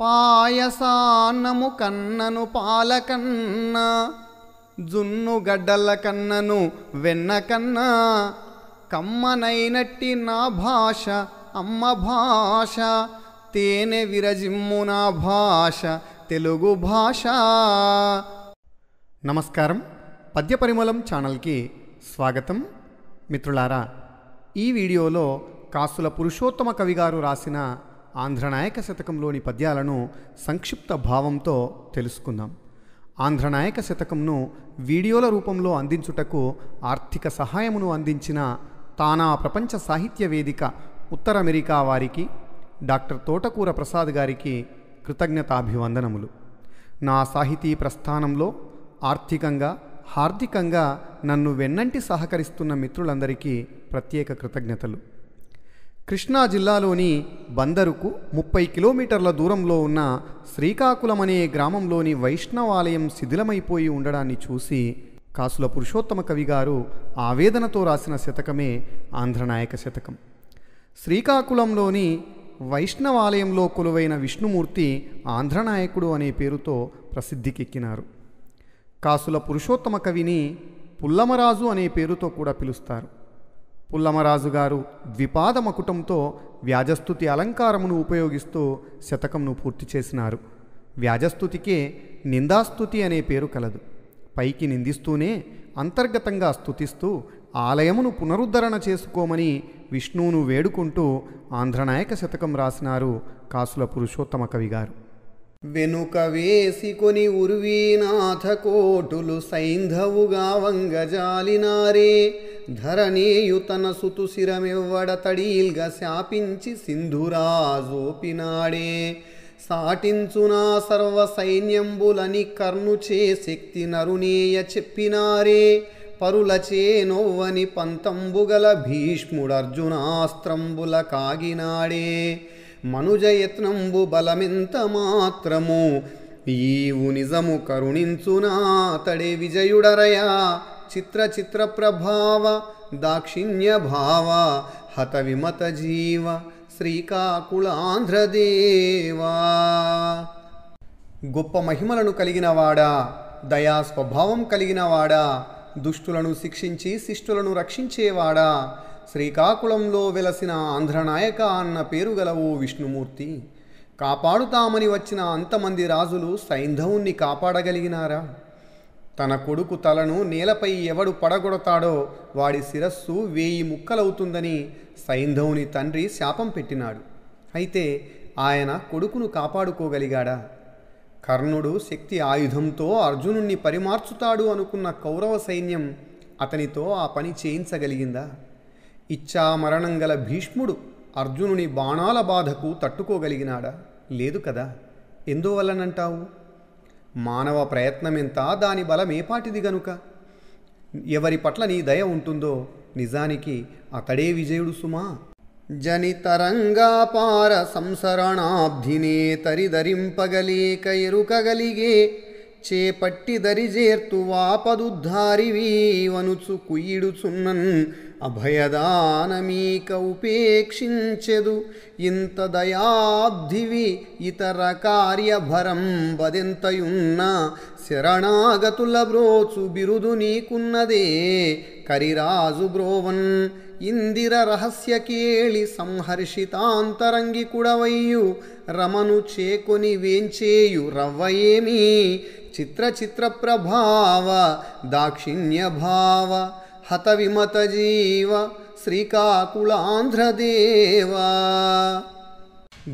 పాయసాన్నము కన్నను పాలకన్న జున్ను గడ్డల కన్నను వెన్న కన్నా కమ్మనైనట్టి నా భాష అమ్మ భాష తేనె విరజిమ్ము నా భాష తెలుగు భాష నమస్కారం పద్యపరిమళం ఛానల్కి స్వాగతం మిత్రులారా ఈ వీడియోలో కాసుల పురుషోత్తమ కవి గారు రాసిన ఆంధ్రనాయక శతకంలోని పద్యాలను సంక్షిప్త భావంతో తెలుసుకుందాం ఆంధ్రనాయక శతకంను వీడియోల రూపంలో అందించుటకు ఆర్థిక సహాయమును అందించిన తానా ప్రపంచ సాహిత్య వేదిక ఉత్తర అమెరికా వారికి డాక్టర్ తోటకూర ప్రసాద్ గారికి కృతజ్ఞతాభివందనములు నా సాహితీ ప్రస్థానంలో ఆర్థికంగా హార్దికంగా నన్ను వెన్నంటి సహకరిస్తున్న మిత్రులందరికీ ప్రత్యేక కృతజ్ఞతలు కృష్ణా జిల్లాలోని బందరుకు ముప్పై కిలోమీటర్ల దూరంలో ఉన్న శ్రీకాకుళం అనే గ్రామంలోని వైష్ణవాలయం శిథిలమైపోయి ఉండడాన్ని చూసి కాసుల పురుషోత్తమ కవి గారు ఆవేదనతో రాసిన శతకమే ఆంధ్రనాయక శతకం శ్రీకాకుళంలోని వైష్ణవాలయంలో కొలువైన విష్ణుమూర్తి ఆంధ్రనాయకుడు అనే పేరుతో ప్రసిద్ధికెక్కినారు కాసుల పురుషోత్తమ కవిని పుల్లమరాజు అనే పేరుతో కూడా పిలుస్తారు పుల్లమరాజు గారు ద్విపాద మకుటంతో వ్యాజస్థుతి అలంకారమును ఉపయోగిస్తూ శతకంను పూర్తి చేసినారు వ్యాజస్థుతికే నిందాస్థుతి అనే పేరు కలదు పైకి నిందిస్తూనే అంతర్గతంగా స్థుతిస్తూ ఆలయమును పునరుద్ధరణ చేసుకోమని విష్ణువును వేడుకుంటూ ఆంధ్రనాయక శతకం రాసినారు కాసుల పురుషోత్తమ కవి గారు వెనుక వేసి కొని ఉరువీనాథ కోటులు సైంధవుగా వంగజాలినారే ధరణీయుతన సుతుశిరమివ్వడతడీల్గ శాపించి సింధురాజోపినాడే సాటించునా సర్వ సైన్యంబులని కర్ణుచే శక్తి నరునేయ చెప్పినారే పరులచే నొవ్వని పంతంబుగల భీష్ముడర్జునాస్త్రంబుల కాగినాడే మనుజయత్నంబు బలమింత మాత్రము ఈవు నిజము కరుణించునా తడే విజయుడరయా దాక్షిణ్య దాక్షిణ్యభావ హత విమత జీవ శ్రీకాకుళాంధ్రదేవా గొప్ప మహిమలను కలిగినవాడా దయా స్వభావం కలిగినవాడా దుష్టులను శిక్షించి శిష్టులను రక్షించేవాడా శ్రీకాకుళంలో వెలసిన ఆంధ్రనాయక అన్న పేరు గల ఓ విష్ణుమూర్తి కాపాడుతామని వచ్చిన అంతమంది రాజులు సైంధవుణ్ణి కాపాడగలిగినారా తన కొడుకు తలను నేలపై ఎవడు పడగొడతాడో వాడి శిరస్సు వేయి ముక్కలవుతుందని సైంధవుని తండ్రి శాపం పెట్టినాడు అయితే ఆయన కొడుకును కాపాడుకోగలిగాడా కర్ణుడు శక్తి ఆయుధంతో అర్జునుణ్ణి పరిమార్చుతాడు అనుకున్న కౌరవ సైన్యం అతనితో ఆ పని చేయించగలిగిందా ఇచ్చామరణం గల భీష్ముడు అర్జునుని బాణాల బాధకు తట్టుకోగలిగినాడా లేదు కదా ఎందువల్లనంటావు మానవ ప్రయత్నమెంత దాని బలమేపాటిది గనుక ఎవరి పట్ల నీ దయ ఉంటుందో నిజానికి అతడే విజయుడు సుమా జనితరంగాపార సంసరణాబ్ధినే తరిదరింపగలేక ఎరుకగలిగే చేపట్టి దరిజేర్తు వనుచు కుయ్యుడుచున్నన్ అభయదానమీక ఉపేక్షించెదు ఇంత దయాబ్ధివి ఇతర కార్యభరం బదింతయున్న శరణాగతుల బ్రోచు బిరుదు నీకున్నదే కరిరాజు బ్రోవన్ ఇందిర రహస్య కేళి సంహర్షితాంతరంగి కుడవయ్యు రమను చేకొని వేంచేయు రవ్వయేమీ చిత్ర చిత్ర ప్రభావ దాక్షిణ్య భావ హతవిమతజీవ శ్రీకాకుళాంధ్రదేవా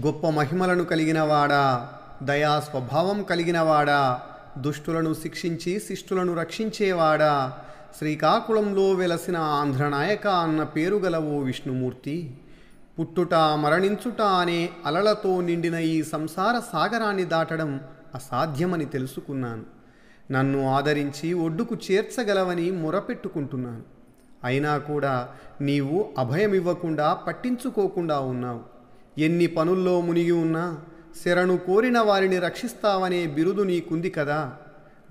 గొప్ప మహిమలను కలిగినవాడా దయా స్వభావం కలిగినవాడా దుష్టులను శిక్షించి శిష్టులను రక్షించేవాడా శ్రీకాకుళంలో వెలసిన ఆంధ్రనాయక అన్న పేరు గలవో ఓ విష్ణుమూర్తి పుట్టుట మరణించుట అనే అలలతో నిండిన ఈ సంసార సాగరాన్ని దాటడం అసాధ్యమని తెలుసుకున్నాను నన్ను ఆదరించి ఒడ్డుకు చేర్చగలవని మొరపెట్టుకుంటున్నాను అయినా కూడా నీవు అభయమివ్వకుండా పట్టించుకోకుండా ఉన్నావు ఎన్ని పనుల్లో మునిగి ఉన్నా శరణు కోరిన వారిని రక్షిస్తావనే బిరుదు నీకుంది కదా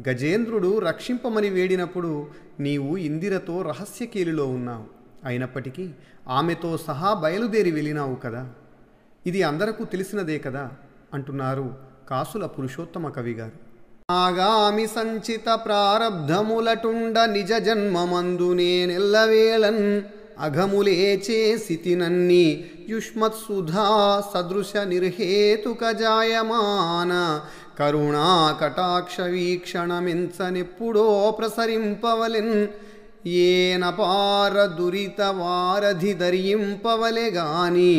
గజేంద్రుడు రక్షింపమని వేడినప్పుడు నీవు ఇందిరతో కీలులో ఉన్నావు అయినప్పటికీ ఆమెతో సహా బయలుదేరి వెళ్ళినావు కదా ఇది అందరకు తెలిసినదే కదా అంటున్నారు కాసుల పురుషోత్తమ కవి గారు ఆగామి సంచిత ప్రారబ్ధములటుండ నిజ జన్మమందు నేనెల్లవేళన్ అఘములే చేసి అఘములేచేసితినన్ని యుష్మత్సుధా సదృశ నిర్హేతుక జాయమాన కరుణా కటాక్ష వీక్షణమించనెప్పుడో ప్రసరింపవలెన్ ఏనపార దురిత వారధి దర్యింపవలె గాని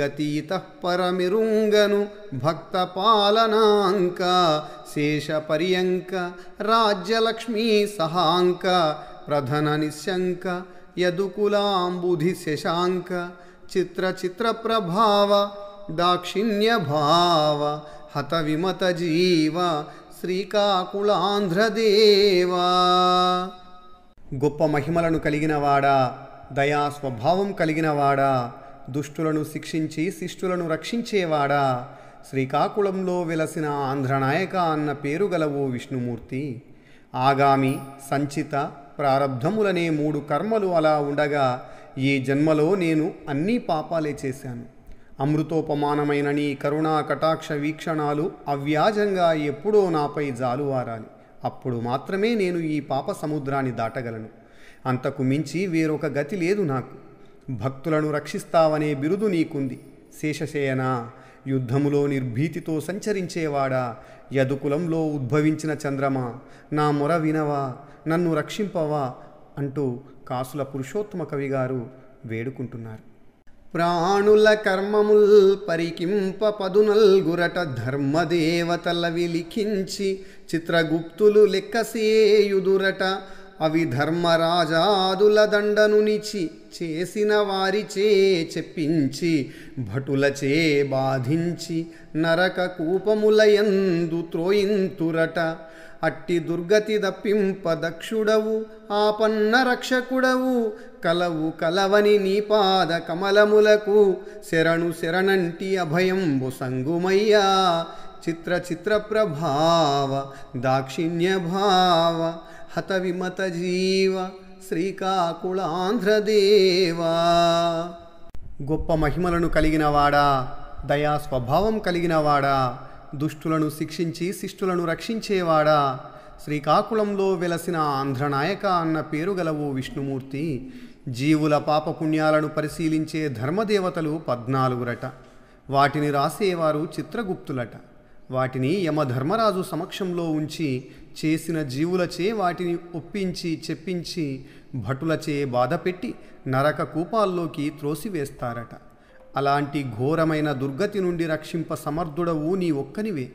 గతీత పరమిరుంగను భక్త పాలనాంక శేషపర్యంక రాజ్యలక్ష్మీ సహాంక ప్రధన నిశంక యదుకులాంబుధి శశాంక చిత్ర దాక్షిణ్య దాక్షిణ్యభావ హత విమత జీవ శ్రీకాకుళాంధ్రదేవా గొప్ప మహిమలను కలిగినవాడా దయా స్వభావం కలిగినవాడా దుష్టులను శిక్షించి శిష్టులను రక్షించేవాడా శ్రీకాకుళంలో వెలసిన ఆంధ్రనాయక అన్న పేరు గలవో ఓ విష్ణుమూర్తి ఆగామి సంచిత ప్రారంధములనే మూడు కర్మలు అలా ఉండగా ఈ జన్మలో నేను అన్నీ పాపాలే చేశాను అమృతోపమానమైన నీ కరుణా కటాక్ష వీక్షణాలు అవ్యాజంగా ఎప్పుడో నాపై జాలువారాలి అప్పుడు మాత్రమే నేను ఈ పాప సముద్రాన్ని దాటగలను అంతకు మించి వేరొక గతి లేదు నాకు భక్తులను రక్షిస్తావనే బిరుదు నీకుంది శేషశయనా యుద్ధములో నిర్భీతితో సంచరించేవాడా యదుకులంలో ఉద్భవించిన చంద్రమా నా మొర వినవా నన్ను రక్షింపవా అంటూ కాసుల పురుషోత్తమ గారు వేడుకుంటున్నారు ప్రాణుల కర్మముల్ పరికింప పదునల్గురట ధర్మదేవతల విలిఖించి చిత్రగుప్తులు లెక్కసేయుదురట అవి ధర్మరాజాదుల దండనునిచి చేసిన వారిచే చెప్పించి భటులచే బాధించి నరక కూపములయందు త్రోయింతురట అట్టి దుర్గతి దప్పింప దక్షుడవు ఆపన్న రక్షకుడవు కలవు కలవని నీపాద కమలములకు శరణు శరణంటి అభయంబు సంగుమయ్యా చిత్ర చిత్ర ప్రభావ దాక్షిణ్య భావ హత విమత జీవ శ్రీకాకుళాంధ్రదేవా గొప్ప మహిమలను కలిగినవాడా దయా స్వభావం కలిగినవాడా దుష్టులను శిక్షించి శిష్టులను రక్షించేవాడా శ్రీకాకుళంలో వెలసిన ఆంధ్రనాయక అన్న పేరు గలవు విష్ణుమూర్తి జీవుల పాపపుణ్యాలను పరిశీలించే ధర్మదేవతలు పద్నాలుగురట వాటిని రాసేవారు చిత్రగుప్తులట వాటిని యమధర్మరాజు సమక్షంలో ఉంచి చేసిన జీవులచే వాటిని ఒప్పించి చెప్పించి భటులచే బాధపెట్టి నరక కూపాల్లోకి త్రోసివేస్తారట అలాంటి ఘోరమైన దుర్గతి నుండి రక్షింప సమర్థుడవు నీ ఒక్కనివే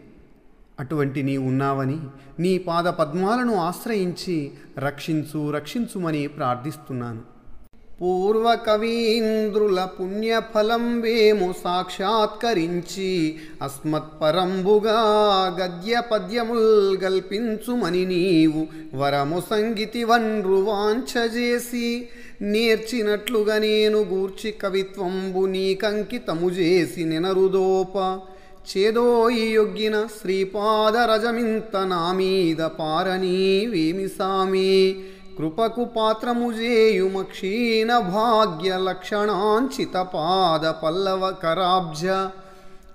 అటువంటి నీ ఉన్నావని నీ పాద పద్మాలను ఆశ్రయించి రక్షించు రక్షించుమని ప్రార్థిస్తున్నాను పూర్వకవీంద్రుల పుణ్యఫలం వేము సాక్షాత్కరించి అస్మత్పరంబుగా గద్య పద్యముల్ గల్పించుమని నీవు వరము సంగీతి వన్రు వాంఛజేసి నేర్చినట్లుగా నేను గూర్చి కవిత్వంబు నీకంకితము చేసి నెనరుదోప చేదోయి యొగ్గిన శ్రీపాదరజమింత నా మీద పారనీవేమి సామి కృపకు పాత్రము చేయుమక్షీణ భాగ్య లక్షణాంచిత పాద పల్లవ కరాబ్జ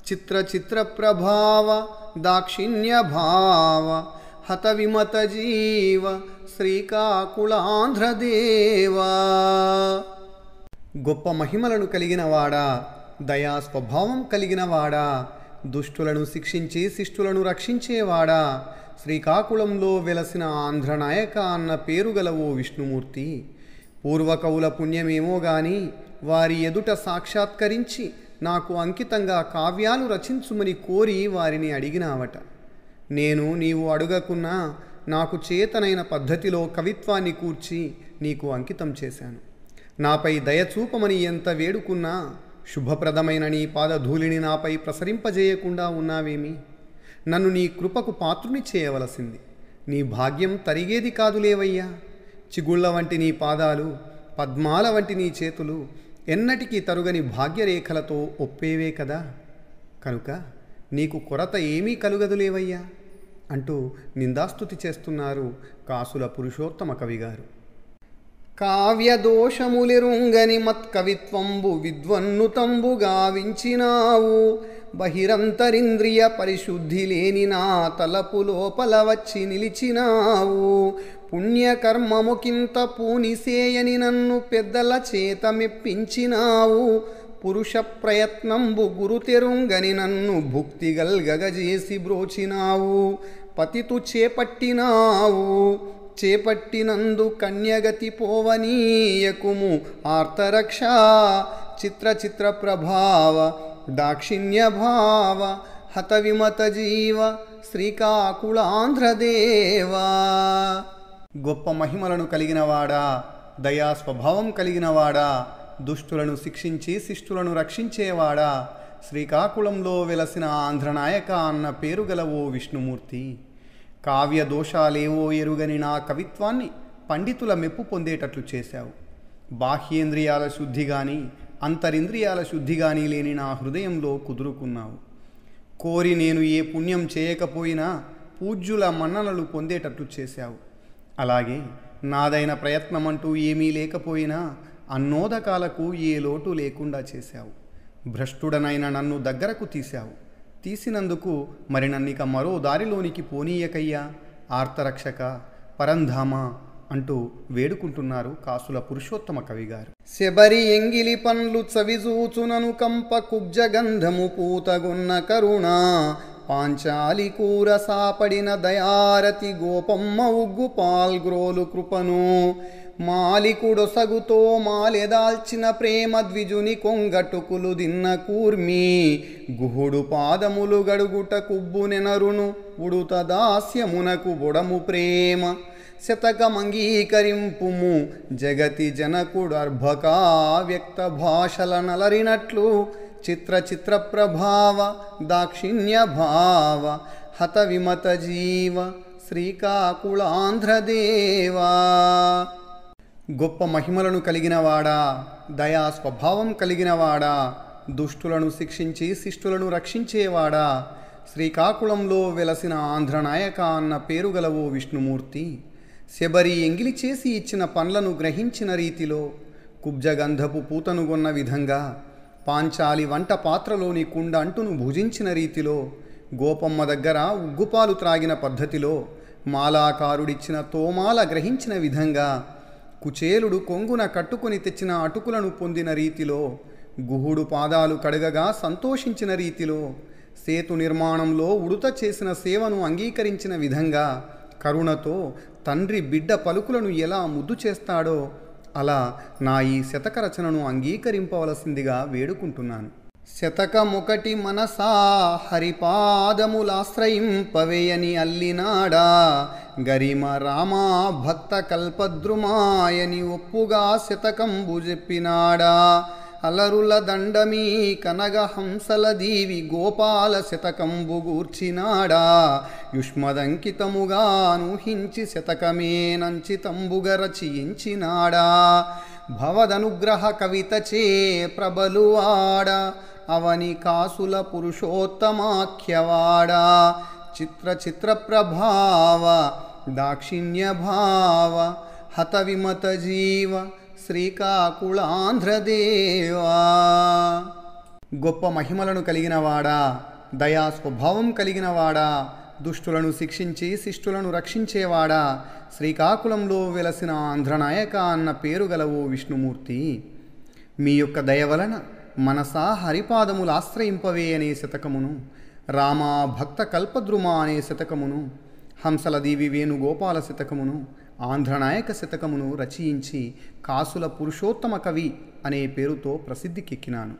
చిత్ర చిత్ర ప్రభావ దాక్షిణ్య భావ హత విమత జీవ శ్రీకాకుళాంధ్రదేవా గొప్ప మహిమలను కలిగినవాడా దయా స్వభావం కలిగినవాడా దుష్టులను శిక్షించి శిష్టులను రక్షించేవాడా శ్రీకాకుళంలో వెలసిన ఆంధ్రనాయక అన్న పేరు గల ఓ విష్ణుమూర్తి పూర్వకవుల పుణ్యమేమో గాని వారి ఎదుట సాక్షాత్కరించి నాకు అంకితంగా కావ్యాలు రచించుమని కోరి వారిని అడిగినావట నేను నీవు అడుగకున్నా నాకు చేతనైన పద్ధతిలో కవిత్వాన్ని కూర్చి నీకు అంకితం చేశాను నాపై దయచూపమని ఎంత వేడుకున్నా శుభప్రదమైన నీ పాదధూళిని నాపై ప్రసరింపజేయకుండా ఉన్నావేమి నన్ను నీ కృపకు పాత్రుని చేయవలసింది నీ భాగ్యం తరిగేది కాదులేవయ్యా చిగుళ్ళ వంటి నీ పాదాలు పద్మాల వంటి నీ చేతులు ఎన్నటికీ తరుగని భాగ్యరేఖలతో ఒప్పేవే కదా కనుక నీకు కొరత ఏమీ కలుగదులేవయ్యా అంటూ నిందాస్తుతి చేస్తున్నారు కాసుల పురుషోత్తమ కవిగారు కావ్యదోషములిరుంగని మత్కవిత్వంబు విద్వన్నుతంబు గావించినావు బహిరంతరింద్రియ పరిశుద్ధి లేని నా తలపు లోపల వచ్చి నిలిచినావు పుణ్యకర్మముకింత పూనిసేయని నన్ను పెద్దల చేత మెప్పించినావు పురుష ప్రయత్నంబు గురుతెరుంగని నన్ను భుక్తి గల్గగజేసి బ్రోచినావు పతితు చేపట్టినావు చేపట్టినందు కన్యగతి పోవనీయకుము ఆర్తరక్ష చిత్ర చిత్ర ప్రభావ దాక్షిణ్యభావ జీవ శ్రీకాకుళాంధ్రదేవా గొప్ప మహిమలను కలిగినవాడా దయా స్వభావం కలిగినవాడా దుష్టులను శిక్షించి శిష్టులను రక్షించేవాడా శ్రీకాకుళంలో వెలసిన ఆంధ్రనాయక అన్న పేరు గలవో విష్ణుమూర్తి కావ్య దోషాలేవో ఎరుగని నా కవిత్వాన్ని పండితుల మెప్పు పొందేటట్లు చేశావు బాహ్యేంద్రియాల శుద్ధి కానీ అంతరింద్రియాల శుద్ధిగాని లేని నా హృదయంలో కుదురుకున్నావు కోరి నేను ఏ పుణ్యం చేయకపోయినా పూజ్యుల మన్ననలు పొందేటట్టు చేశావు అలాగే నాదైన ప్రయత్నమంటూ ఏమీ లేకపోయినా అన్నోదకాలకు ఏ లోటు లేకుండా చేశావు భ్రష్టుడనైన నన్ను దగ్గరకు తీశావు తీసినందుకు మరి నన్నిక మరో దారిలోనికి పోనీయకయ్యా ఆర్తరక్షక పరంధామ అంటూ వేడుకుంటున్నారు కాసుల పురుషోత్తమ కవిగారు శబరి ఎంగిలి పండ్లు చవిజూచునను కంప కుబ్జగంధము పూతగున్న కరుణ పాంచాలి కూర సాపడిన దయారతి గోపమ్మ ఉగ్గు పాల్గ్రోలు కృపను మాలికుడొసగుతో మాలెదాల్చిన ప్రేమ ద్విజుని కొంగటుకులు దిన్న కూర్మి గుహుడు పాదములు గడుగుట కుబ్బు నెనరును ఉడుత దాస్యమునకు బుడము ప్రేమ శతకమంగీకరింపుము జగతి జనకుడు అర్భకా వ్యక్త భాషల నలరినట్లు చిత్ర చిత్ర ప్రభావ దాక్షిణ్య భావ హత విమత జీవ శ్రీకాకుళాంధ్రదేవా గొప్ప మహిమలను కలిగినవాడా దయా స్వభావం కలిగినవాడా దుష్టులను శిక్షించి శిష్టులను రక్షించేవాడా శ్రీకాకుళంలో వెలసిన ఆంధ్రనాయక అన్న పేరు గలవో విష్ణుమూర్తి శబరి ఎంగిలి చేసి ఇచ్చిన పండ్లను గ్రహించిన రీతిలో కుబ్జగంధపు పూతనుగొన్న విధంగా పాంచాలి వంట పాత్రలోని కుండ అంటును భుజించిన రీతిలో గోపమ్మ దగ్గర ఉగ్గుపాలు త్రాగిన పద్ధతిలో మాలాకారుడిచ్చిన తోమాల గ్రహించిన విధంగా కుచేలుడు కొంగున కట్టుకొని తెచ్చిన అటుకులను పొందిన రీతిలో గుహుడు పాదాలు కడగగా సంతోషించిన రీతిలో సేతు నిర్మాణంలో ఉడుత చేసిన సేవను అంగీకరించిన విధంగా కరుణతో తండ్రి బిడ్డ పలుకులను ఎలా ముద్దు చేస్తాడో అలా నా ఈ శతక రచనను అంగీకరింపవలసిందిగా వేడుకుంటున్నాను శతకమొకటి మనసా హరిపాదములాశ్రయింపవేయని అల్లినాడా గరిమ రామా భక్త కల్పద్రుమాయని ఒప్పుగా శతకంబు చెప్పినాడా అలరుల దండమీ కనగహంసల దీవి గోపాల శతకంబుగూర్చినాడా యుష్మదంకితముగా నూహించి శతకమేనంచితంబుగ రచయించినాడా భవదనుగ్రహ కవితచే ప్రబలువాడ అవని కాసుల పురుషోత్తమాఖ్యవాడా చిత్ర చిత్ర ప్రభావ దాక్షిణ్య భావ హత విమత జీవ శ్రీకాకుళాంధ్రదేవా గొప్ప మహిమలను కలిగినవాడా దయా స్వభావం కలిగినవాడా దుష్టులను శిక్షించి శిష్టులను రక్షించేవాడా శ్రీకాకుళంలో వెలసిన ఆంధ్రనాయక అన్న పేరు గలవు విష్ణుమూర్తి మీ యొక్క దయ వలన మనసా హరిపాదములు ఆశ్రయింపవే అనే శతకమును రామా భక్త కల్పద్రుమ అనే శతకమును హంసల దేవి వేణుగోపాల శతకమును ఆంధ్రనాయక శతకమును రచయించి కాసుల పురుషోత్తమ కవి అనే పేరుతో ప్రసిద్ధికెక్కినాను